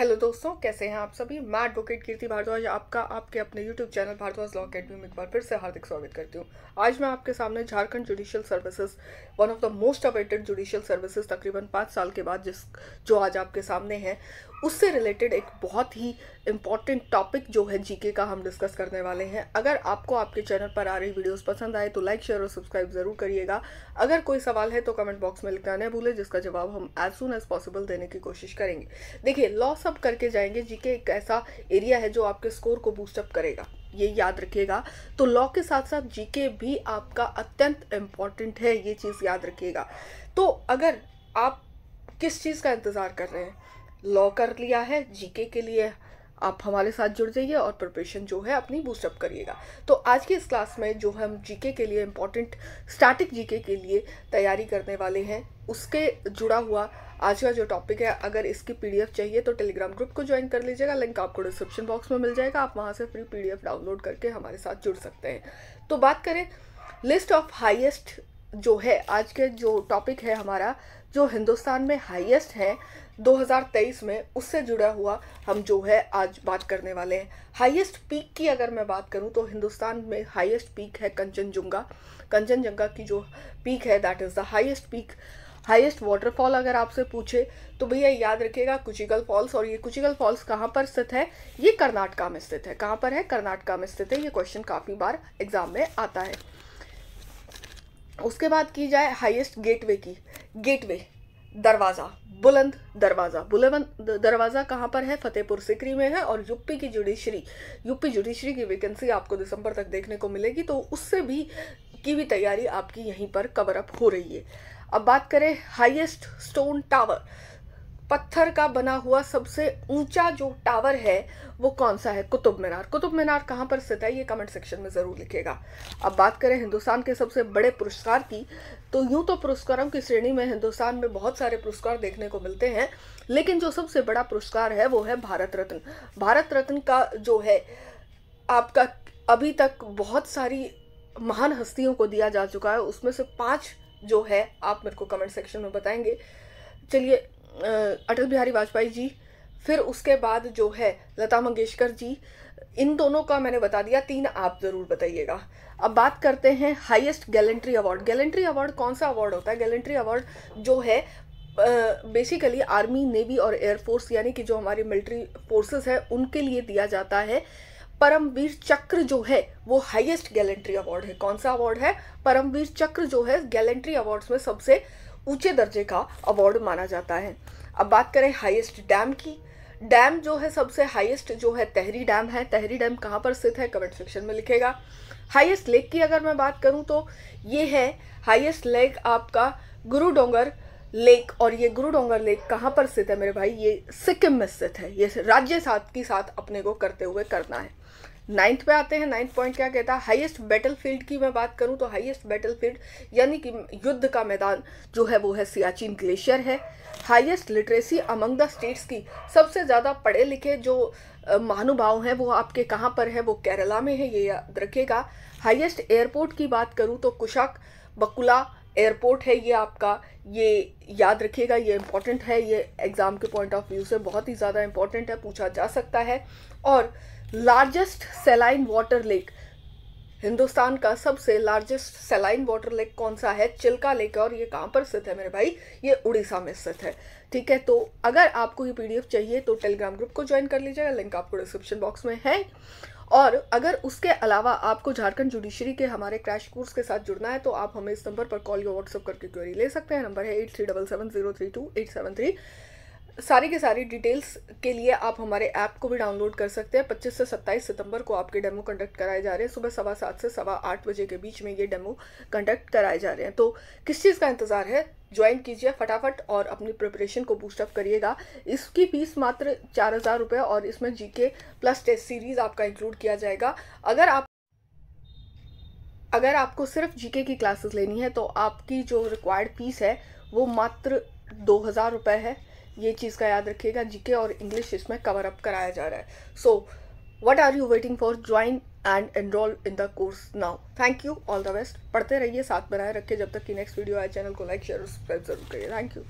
hello दोस्तों कैसे हैं आप सभी मैं एडवोकेट कीर्ति भारद्वाज आपका आपके अपने YouTube channel Bharadwaj law academy में एक बार फिर से हार्दिक स्वागत करती हूँ आज मैं आपके सामने Jharkhand judicial services one of the most awaited judicial services तकरीबन पाँच साल के बाद जिस जो आज आपके सामने है उससे रिलेटेड एक बहुत ही इम्पॉर्टेंट टॉपिक जो है जीके का हम डिस्कस करने वाले हैं अगर आपको आपके चैनल पर आ रही वीडियोस पसंद आए तो लाइक शेयर और सब्सक्राइब ज़रूर करिएगा अगर कोई सवाल है तो कमेंट बॉक्स में लिखना नहीं भूले जिसका जवाब हम एज सुन एज पॉसिबल देने की कोशिश करेंगे देखिए लॉस अप करके जाएंगे जीके एक ऐसा एरिया है जो आपके स्कोर को बूस्टअप करेगा ये याद रखिएगा तो लॉ के साथ साथ जीके भी आपका अत्यंत इम्पॉर्टेंट है ये चीज़ याद रखिएगा तो अगर आप किस चीज़ का इंतज़ार कर रहे हैं लॉ कर लिया है जीके के लिए आप हमारे साथ जुड़ जाइए और प्रिपरेशन जो है अपनी बूस्टअप करिएगा तो आज की इस क्लास में जो हम जीके के लिए इम्पॉर्टेंट स्टैटिक जीके के लिए तैयारी करने वाले हैं उसके जुड़ा हुआ आज का जो टॉपिक है अगर इसकी पीडीएफ चाहिए तो टेलीग्राम ग्रुप को ज्वाइन कर लीजिएगा लिंक आपको डिस्क्रिप्शन बॉक्स में मिल जाएगा आप वहाँ से फ्री पी डाउनलोड करके हमारे साथ जुड़ सकते हैं तो बात करें लिस्ट ऑफ हाइएस्ट जो है आज के जो टॉपिक है हमारा जो हिंदुस्तान में हाइएस्ट है 2023 में उससे जुड़ा हुआ हम जो है आज बात करने वाले हैं हाईएस्ट पीक की अगर मैं बात करूं तो हिंदुस्तान में हाईएस्ट पीक है कंचनजंगा कंचनजंगा की जो पीक है that is the highest peak highest waterfall अगर आपसे पूछे तो भैया याद रखिएगा कुचिकल फॉल्स और ये कुचिकल फॉल्स कहाँ पर स्थित है ये कर्नाटका में स्थित है कहाँ पर है कर्नाटका में स्थित है ये क्वेश्चन काफ़ी बार एग्जाम में आता है उसके बाद की जाए हाईएस्ट गेटवे की गेटवे दरवाज़ा बुलंद दरवाज़ा बुलंद दरवाज़ा कहाँ पर है फतेहपुर सिकरी में है और यूपी की जुडिशरी यूपी जुडिशरी की वैकेंसी आपको दिसंबर तक देखने को मिलेगी तो उससे भी की भी तैयारी आपकी यहीं पर कवर अप हो रही है अब बात करें हाईएस्ट स्टोन टावर पत्थर का बना हुआ सबसे ऊंचा जो टावर है वो कौन सा है कुतुब मीनार कुतुब मीनार कहाँ पर स्थित है ये कमेंट सेक्शन में ज़रूर लिखेगा अब बात करें हिंदुस्तान के सबसे बड़े पुरस्कार की तो यूँ तो पुरस्कारों की श्रेणी में हिंदुस्तान में बहुत सारे पुरस्कार देखने को मिलते हैं लेकिन जो सबसे बड़ा पुरस्कार है वो है भारत रत्न भारत रत्न का जो है आपका अभी तक बहुत सारी महान हस्तियों को दिया जा चुका है उसमें से पाँच जो है आप मेरे को कमेंट सेक्शन में बताएंगे चलिए अटल बिहारी वाजपेयी जी फिर उसके बाद जो है लता मंगेशकर जी इन दोनों का मैंने बता दिया तीन आप ज़रूर बताइएगा अब बात करते हैं highest gallantry award gallantry award कौन सा अवार्ड होता है गैलेंट्री अवार्ड जो है बेसिकली आर्मी नेवी और एयरफोर्स यानी कि जो हमारी मिलिट्री फोर्सेस है उनके लिए दिया जाता है परमवीर चक्र जो है वो हाईएस्ट गैलेंट्री अवार्ड है कौन सा अवार्ड है परमवीर चक्र जो है गैलेंट्री अवार्ड्स में सबसे ऊंचे दर्जे का अवार्ड माना जाता है अब बात करें हाईएस्ट डैम की डैम जो है सबसे हाईएस्ट जो है तहरी डैम है तहरी डैम कहाँ पर स्थित है कमेंट सेक्शन में लिखेगा हाईएस्ट लेक की अगर मैं बात करूँ तो ये है हाईएस्ट लेक आपका गुरु डोंगर लेक और ये गुरु डोंगर लेक कहाँ पर स्थित है मेरे भाई ये सिक्किम में स्थित है ये राज्य साथ की साथ अपने को करते हुए करना है नाइन्थ पे आते हैं नाइन्थ पॉइंट क्या कहता है हाईएस्ट बैटलफील्ड की मैं बात करूं तो हाईएस्ट बैटलफील्ड यानी कि युद्ध का मैदान जो है वो है सियाचिन ग्लेशियर है highest literacy among the states की सबसे ज़्यादा पढ़े लिखे जो महानुभाव हैं वो आपके कहाँ पर है वो केरला में है ये याद रखेगा हाइएस्ट एयरपोर्ट की बात करूँ तो कुशाक बकुला एयरपोर्ट है ये आपका ये याद रखिएगा ये इम्पॉर्टेंट है ये एग्ज़ाम के पॉइंट ऑफ व्यू से बहुत ही ज़्यादा इम्पॉर्टेंट है पूछा जा सकता है और largest saline water lake Hindustan का सबसे लार्जेस्ट सेलाइन वाटर लेक कौन सा है चिल्का लेक है और ये कहाँ पर स्थित है मेरे भाई ये उड़ीसा में स्थित है ठीक है तो अगर आपको ये पीडीएफ चाहिए तो टेलीग्राम ग्रुप को ज्वाइन कर लीजिएगा लिंक आपको डिस्क्रिप्शन बॉक्स में है और अगर उसके अलावा आपको झारखंड जुडिशरी के हमारे क्रैश कोर्स के साथ जुड़ना है तो आप हमें इस नंबर पर कॉल या व्हाट्सअप करके क्वेरी ले सकते हैं नंबर है eight three double seven zero three two eight seven three सारी के सारी डिटेल्स के लिए आप हमारे ऐप को भी डाउनलोड कर सकते हैं 25 से 27 सितंबर को आपके डेमो कंडक्ट कराए जा रहे हैं सुबह सवा सात से सवा आठ बजे के बीच में ये डेमो कंडक्ट कराए जा रहे हैं तो किस चीज़ का इंतज़ार है ज्वाइन कीजिए फटाफट और अपनी प्रिपरेशन को बूस्टअप करिएगा इसकी फीस मात्र चार हज़ार रुपये और इसमें जीके प्लस टेस्ट सीरीज़ आपका इंक्लूड किया जाएगा अगर आप अगर आपको सिर्फ जीके की क्लासेस लेनी है तो आपकी जो रिक्वायर्ड फीस है वो मात्र दो हज़ार रुपये है ये चीज़ का याद रखिएगा जीके और इंग्लिश इसमें कवर अप कराया जा रहा है so what are you waiting for join and enroll in the course now thank you all the best पढ़ते रहिए साथ बनाए रखिए जब तक कि नेक्स्ट वीडियो आए चैनल को लाइक शेयर और सब्सक्राइब जरूर करिए थैंक यू